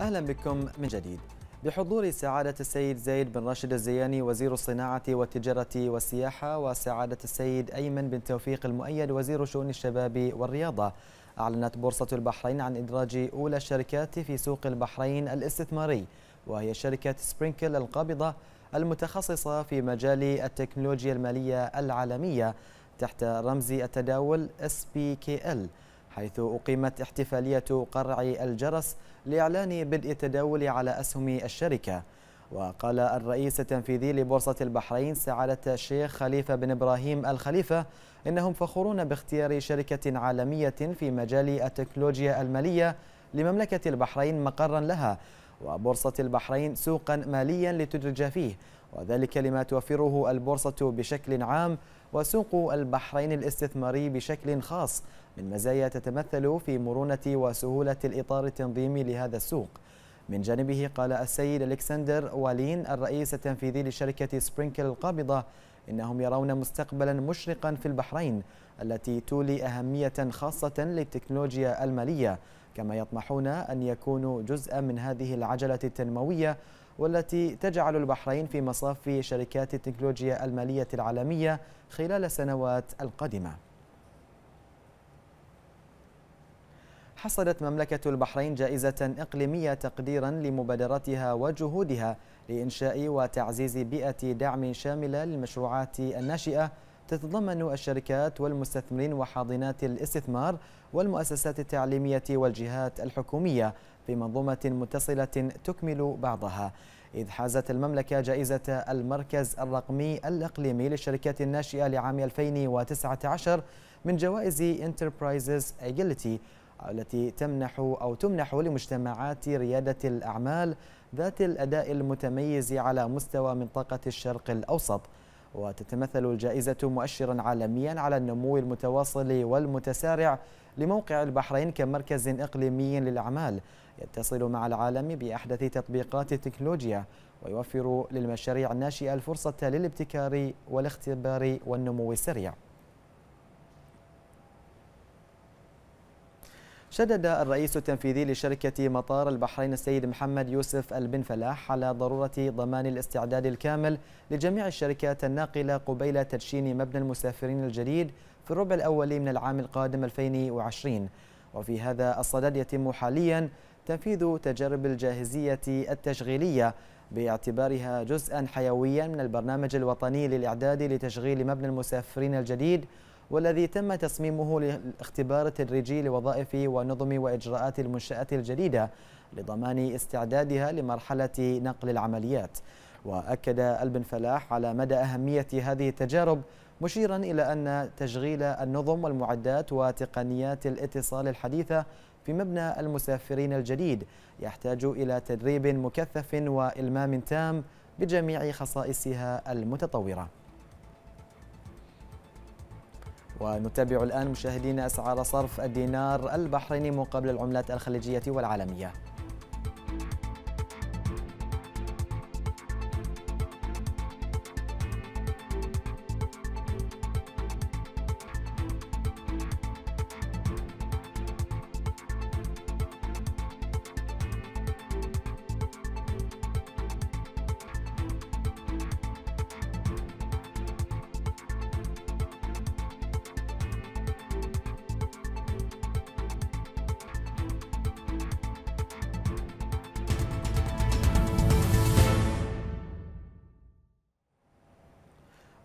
أهلا بكم من جديد بحضور سعادة السيد زيد بن راشد الزياني وزير الصناعة والتجارة والسياحة وسعادة السيد أيمن بن توفيق المؤيد وزير شؤون الشباب والرياضة أعلنت بورصة البحرين عن إدراج أولى الشركات في سوق البحرين الاستثماري وهي شركة سبرينكل القابضة المتخصصة في مجال التكنولوجيا المالية العالمية تحت رمز التداول SPKL حيث أقيمت احتفالية قرع الجرس لإعلان بدء التداول على أسهم الشركة وقال الرئيس التنفيذي لبورصة البحرين سعادة الشيخ خليفة بن إبراهيم الخليفة إنهم فخورون باختيار شركة عالمية في مجال التكنولوجيا المالية لمملكة البحرين مقرا لها وبورصة البحرين سوقا ماليا لتدرج فيه وذلك لما توفره البورصة بشكل عام وسوق البحرين الاستثماري بشكل خاص من مزايا تتمثل في مرونة وسهولة الإطار التنظيمي لهذا السوق من جانبه قال السيد ألكسندر والين الرئيس التنفيذي لشركة سبرينكل القابضة إنهم يرون مستقبلا مشرقا في البحرين التي تولي أهمية خاصة للتكنولوجيا المالية كما يطمحون أن يكونوا جزءا من هذه العجلة التنموية والتي تجعل البحرين في مصاف شركات التكنولوجيا المالية العالمية خلال السنوات القادمة حصلت مملكة البحرين جائزة إقليمية تقديرا لمبادرتها وجهودها لإنشاء وتعزيز بيئة دعم شاملة للمشروعات الناشئة تتضمن الشركات والمستثمرين وحاضنات الاستثمار والمؤسسات التعليمية والجهات الحكومية في منظومة متصلة تكمل بعضها إذ حازت المملكة جائزة المركز الرقمي الإقليمي للشركات الناشئة لعام 2019 من جوائز انتربرايزز Agility التي تمنح أو تمنح لمجتمعات ريادة الأعمال ذات الأداء المتميز على مستوى منطقة الشرق الأوسط وتتمثل الجائزة مؤشرا عالميا على النمو المتواصل والمتسارع لموقع البحرين كمركز إقليمي للأعمال يتصل مع العالم بأحدث تطبيقات التكنولوجيا ويوفر للمشاريع الناشئة الفرصة للابتكار والاختبار والنمو السريع شدد الرئيس التنفيذي لشركة مطار البحرين السيد محمد يوسف البن فلاح على ضرورة ضمان الاستعداد الكامل لجميع الشركات الناقلة قبيل تدشين مبنى المسافرين الجديد في الربع الأول من العام القادم 2020 وفي هذا الصدد يتم حاليا تنفيذ تجارب الجاهزية التشغيلية باعتبارها جزءا حيويا من البرنامج الوطني للإعداد لتشغيل مبنى المسافرين الجديد والذي تم تصميمه لاختبار تدريجي لوظائف ونظم وإجراءات المنشآت الجديدة لضمان استعدادها لمرحلة نقل العمليات وأكد البن فلاح على مدى أهمية هذه التجارب مشيرا إلى أن تشغيل النظم والمعدات وتقنيات الاتصال الحديثة في مبنى المسافرين الجديد يحتاج إلى تدريب مكثف وإلمام تام بجميع خصائصها المتطورة ونتابع الآن مشاهدينا أسعار صرف الدينار البحريني مقابل العملات الخليجية والعالمية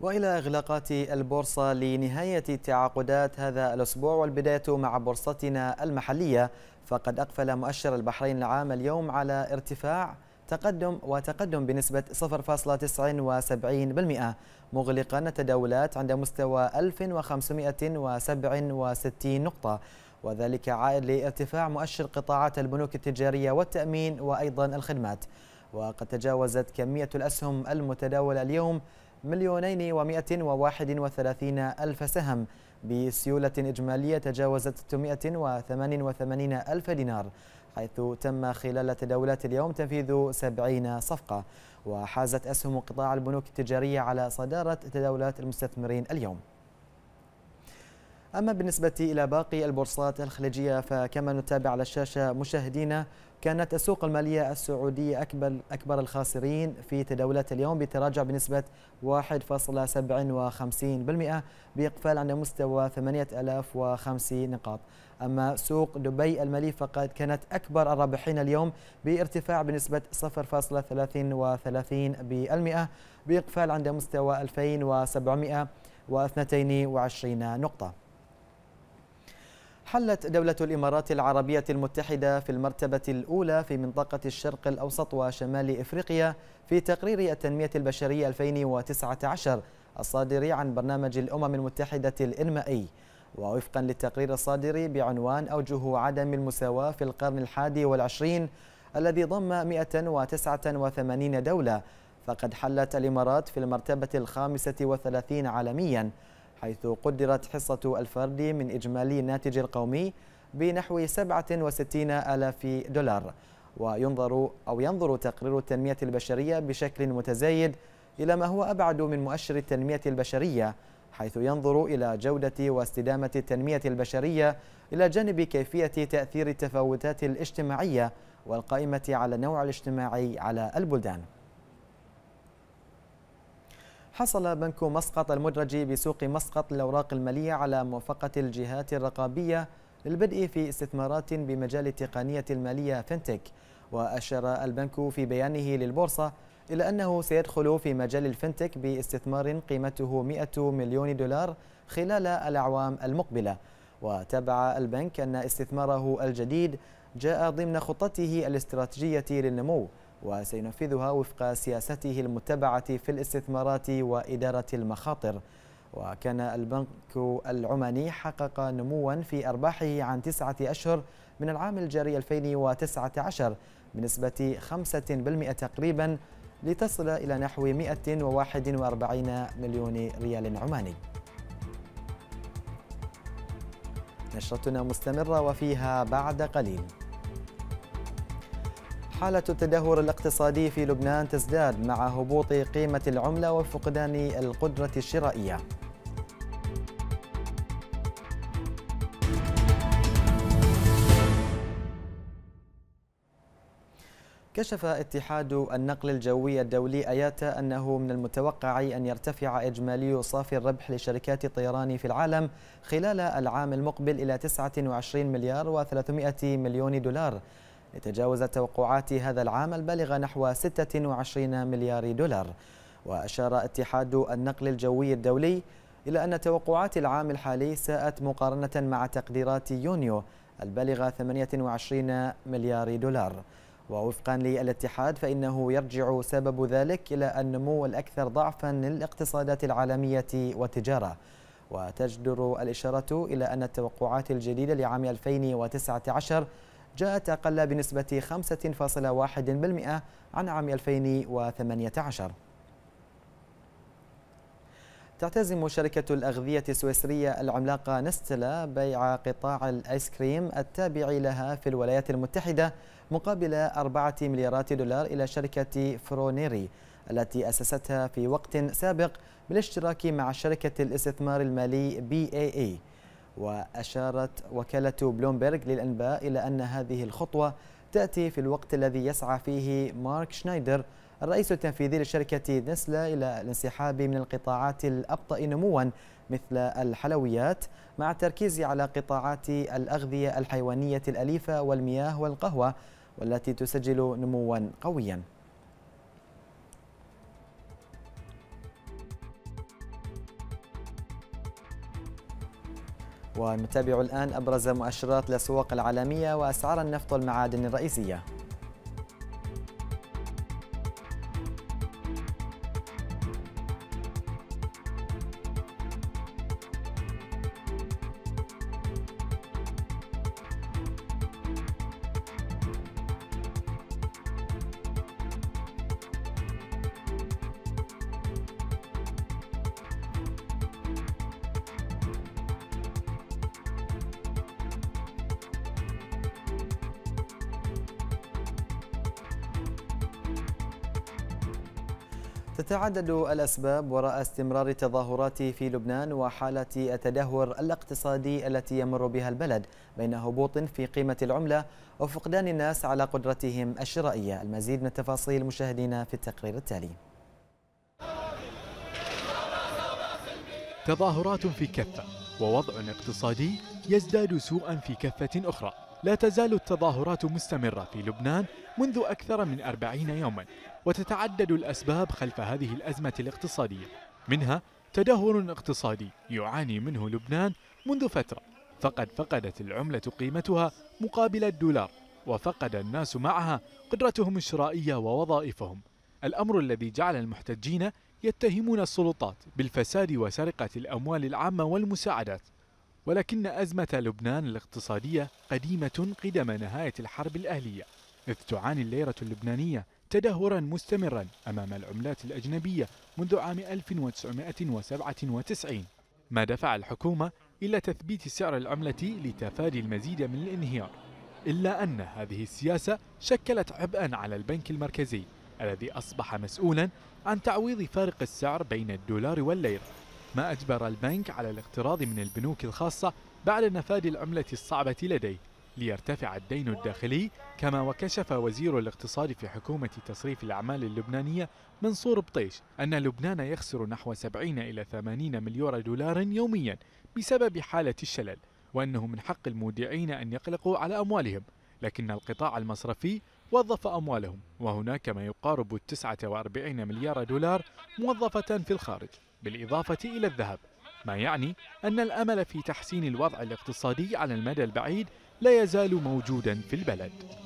وإلى إغلاقات البورصة لنهاية التعاقدات هذا الأسبوع والبداية مع بورصتنا المحلية فقد أقفل مؤشر البحرين العام اليوم على ارتفاع تقدم وتقدم بنسبة 0.79% مغلقا التداولات عند مستوى 1567 نقطة وذلك عائد لارتفاع مؤشر قطاعات البنوك التجارية والتأمين وأيضا الخدمات وقد تجاوزت كمية الأسهم المتداولة اليوم مليونين ومائة وواحد وثلاثين ألف سهم بسيولة إجمالية تجاوزت 688 ألف دينار حيث تم خلال تداولات اليوم تنفيذ 70 صفقة وحازت أسهم قطاع البنوك التجارية على صدارة تداولات المستثمرين اليوم أما بالنسبة إلى باقي البورصات الخليجية فكما نتابع على الشاشة مشاهدينا كانت السوق المالية السعودية أكبر, أكبر الخاسرين في تداولات اليوم بتراجع بنسبة 1.57% بإقفال عند مستوى 8050 نقاط أما سوق دبي المالي فقد كانت أكبر الرابحين اليوم بارتفاع بنسبة 0.33% بإقفال عند مستوى 2722 نقطة حلت دولة الإمارات العربية المتحدة في المرتبة الأولى في منطقة الشرق الأوسط وشمال إفريقيا في تقرير التنمية البشرية 2019 الصادر عن برنامج الأمم المتحدة الإنمائي ووفقا للتقرير الصادر بعنوان أوجه عدم المساواة في القرن الحادي والعشرين الذي ضم 189 دولة فقد حلت الإمارات في المرتبة الخامسة وثلاثين عالمياً حيث قدرت حصة الفرد من إجمالي الناتج القومي بنحو 67 ألاف دولار وينظر أو ينظر تقرير التنمية البشرية بشكل متزايد إلى ما هو أبعد من مؤشر التنمية البشرية حيث ينظر إلى جودة واستدامة التنمية البشرية إلى جانب كيفية تأثير التفاوتات الاجتماعية والقائمة على النوع الاجتماعي على البلدان حصل بنك مسقط المدرج بسوق مسقط للأوراق المالية على موافقة الجهات الرقابية للبدء في استثمارات بمجال التقنية المالية فنتك وأشار البنك في بيانه للبورصة إلى أنه سيدخل في مجال الفنتك باستثمار قيمته 100 مليون دولار خلال الأعوام المقبلة وتابع البنك أن استثماره الجديد جاء ضمن خطته الاستراتيجية للنمو وسينفذها وفق سياسته المتبعة في الاستثمارات وإدارة المخاطر وكان البنك العماني حقق نموا في أرباحه عن تسعة أشهر من العام الجاري 2019 بنسبة 5% تقريبا لتصل إلى نحو 141 مليون ريال عماني نشرتنا مستمرة وفيها بعد قليل حالة التدهور الاقتصادي في لبنان تزداد مع هبوط قيمة العملة وفقدان القدرة الشرائية كشف اتحاد النقل الجوي الدولي أياتا أنه من المتوقع أن يرتفع إجمالي صافي الربح لشركات الطيران في العالم خلال العام المقبل إلى 29 مليار و300 مليون دولار تجاوزت توقعات هذا العام البالغة نحو 26 مليار دولار وأشار اتحاد النقل الجوي الدولي إلى أن توقعات العام الحالي ساءت مقارنة مع تقديرات يونيو البالغة 28 مليار دولار ووفقا للاتحاد فإنه يرجع سبب ذلك إلى النمو الأكثر ضعفا للاقتصادات العالمية والتجارة وتجدر الإشارة إلى أن التوقعات الجديدة لعام 2019 جاءت أقل بنسبة 5.1% عن عام 2018 تعتزم شركة الأغذية السويسرية العملاقة نستلا بيع قطاع الآيس كريم التابع لها في الولايات المتحدة مقابل أربعة مليارات دولار إلى شركة فرونيري التي أسستها في وقت سابق بالاشتراك مع شركة الاستثمار المالي بي اي اي وأشارت وكالة بلومبرغ للأنباء إلى أن هذه الخطوة تأتي في الوقت الذي يسعى فيه مارك شنايدر الرئيس التنفيذي لشركة نسلا إلى الانسحاب من القطاعات الأبطأ نموا مثل الحلويات مع التركيز على قطاعات الأغذية الحيوانية الأليفة والمياه والقهوة والتي تسجل نموا قوياً ونتابع الآن أبرز مؤشرات الأسواق العالمية وأسعار النفط والمعادن الرئيسية تتعدد الأسباب وراء استمرار التظاهرات في لبنان وحالة التدهور الاقتصادي التي يمر بها البلد بين هبوط في قيمة العملة وفقدان الناس على قدرتهم الشرائية المزيد من التفاصيل مشاهدينا في التقرير التالي تظاهرات في كفة ووضع اقتصادي يزداد سوءا في كفة أخرى لا تزال التظاهرات مستمرة في لبنان منذ أكثر من أربعين يوما وتتعدد الأسباب خلف هذه الأزمة الاقتصادية منها تدهور اقتصادي يعاني منه لبنان منذ فترة فقد فقدت العملة قيمتها مقابل الدولار وفقد الناس معها قدرتهم الشرائية ووظائفهم الأمر الذي جعل المحتجين يتهمون السلطات بالفساد وسرقة الأموال العامة والمساعدات ولكن أزمة لبنان الاقتصادية قديمة قدم نهاية الحرب الأهلية إذ تعاني الليرة اللبنانية تدهورا مستمرا أمام العملات الأجنبية منذ عام 1997 ما دفع الحكومة إلى تثبيت سعر العملة لتفادي المزيد من الانهيار إلا أن هذه السياسة شكلت عبئا على البنك المركزي الذي أصبح مسؤولا عن تعويض فارق السعر بين الدولار والليرة ما أجبر البنك على الاقتراض من البنوك الخاصة بعد نفاد العملة الصعبة لديه ليرتفع الدين الداخلي كما وكشف وزير الاقتصاد في حكومة تصريف الأعمال اللبنانية منصور بطيش أن لبنان يخسر نحو 70 إلى 80 مليار دولار يوميا بسبب حالة الشلل وأنه من حق المودعين أن يقلقوا على أموالهم لكن القطاع المصرفي وظف أموالهم وهناك ما يقارب 49 مليار دولار موظفة في الخارج بالإضافة إلى الذهب ما يعني أن الأمل في تحسين الوضع الاقتصادي على المدى البعيد لا يزال موجودا في البلد